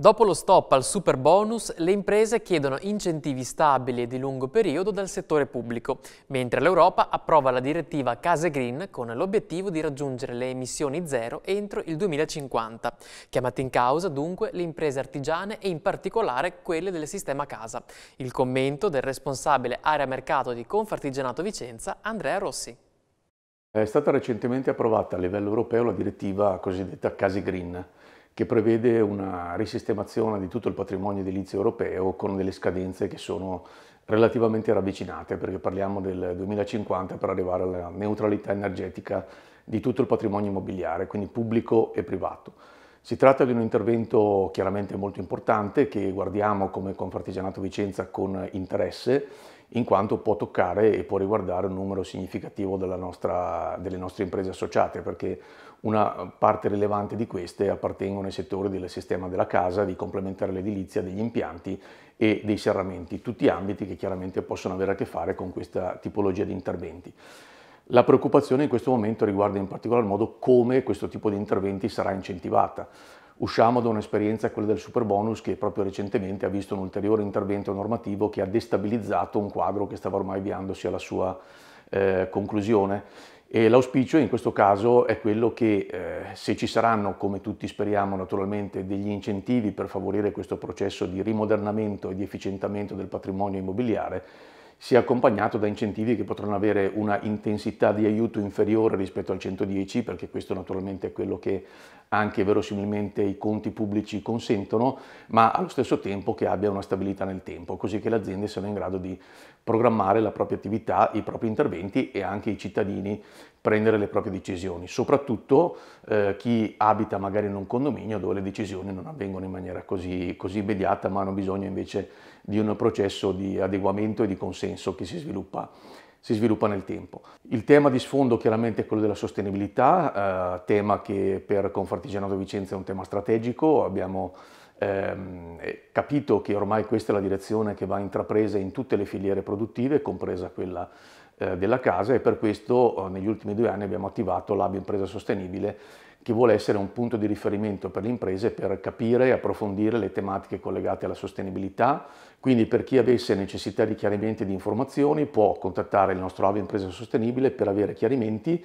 Dopo lo stop al super bonus, le imprese chiedono incentivi stabili e di lungo periodo dal settore pubblico, mentre l'Europa approva la direttiva Case Green con l'obiettivo di raggiungere le emissioni zero entro il 2050. Chiamate in causa dunque le imprese artigiane e in particolare quelle del sistema casa. Il commento del responsabile area mercato di Confartigianato Vicenza, Andrea Rossi. È stata recentemente approvata a livello europeo la direttiva cosiddetta Case Green che prevede una risistemazione di tutto il patrimonio edilizio europeo con delle scadenze che sono relativamente ravvicinate, perché parliamo del 2050 per arrivare alla neutralità energetica di tutto il patrimonio immobiliare, quindi pubblico e privato. Si tratta di un intervento chiaramente molto importante che guardiamo come Confartigianato Vicenza con interesse in quanto può toccare e può riguardare un numero significativo nostra, delle nostre imprese associate, perché una parte rilevante di queste appartengono ai settori del sistema della casa, di complementare l'edilizia, degli impianti e dei serramenti, tutti ambiti che chiaramente possono avere a che fare con questa tipologia di interventi. La preoccupazione in questo momento riguarda in particolar modo come questo tipo di interventi sarà incentivata usciamo da un'esperienza, quella del super bonus, che proprio recentemente ha visto un ulteriore intervento normativo che ha destabilizzato un quadro che stava ormai avviandosi alla sua eh, conclusione. E l'auspicio in questo caso è quello che eh, se ci saranno, come tutti speriamo naturalmente, degli incentivi per favorire questo processo di rimodernamento e di efficientamento del patrimonio immobiliare, sia accompagnato da incentivi che potranno avere una intensità di aiuto inferiore rispetto al 110, perché questo naturalmente è quello che anche verosimilmente i conti pubblici consentono, ma allo stesso tempo che abbia una stabilità nel tempo, così che le aziende siano in grado di programmare la propria attività, i propri interventi e anche i cittadini prendere le proprie decisioni, soprattutto eh, chi abita magari in un condominio dove le decisioni non avvengono in maniera così, così, immediata, ma hanno bisogno invece di un processo di adeguamento e di consenso che si sviluppa si sviluppa nel tempo. Il tema di sfondo chiaramente è quello della sostenibilità, eh, tema che per Confartigianato Vicenza è un tema strategico, abbiamo ehm, eh, capito che ormai questa è la direzione che va intrapresa in tutte le filiere produttive, compresa quella eh, della casa e per questo eh, negli ultimi due anni abbiamo attivato l'Ab Impresa Sostenibile che vuole essere un punto di riferimento per le imprese per capire e approfondire le tematiche collegate alla sostenibilità. Quindi per chi avesse necessità di chiarimenti e di informazioni può contattare il nostro Avia Impresa Sostenibile per avere chiarimenti,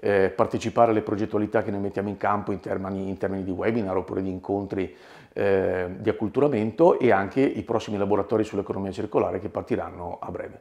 eh, partecipare alle progettualità che noi mettiamo in campo in termini, in termini di webinar oppure di incontri eh, di acculturamento e anche i prossimi laboratori sull'economia circolare che partiranno a breve.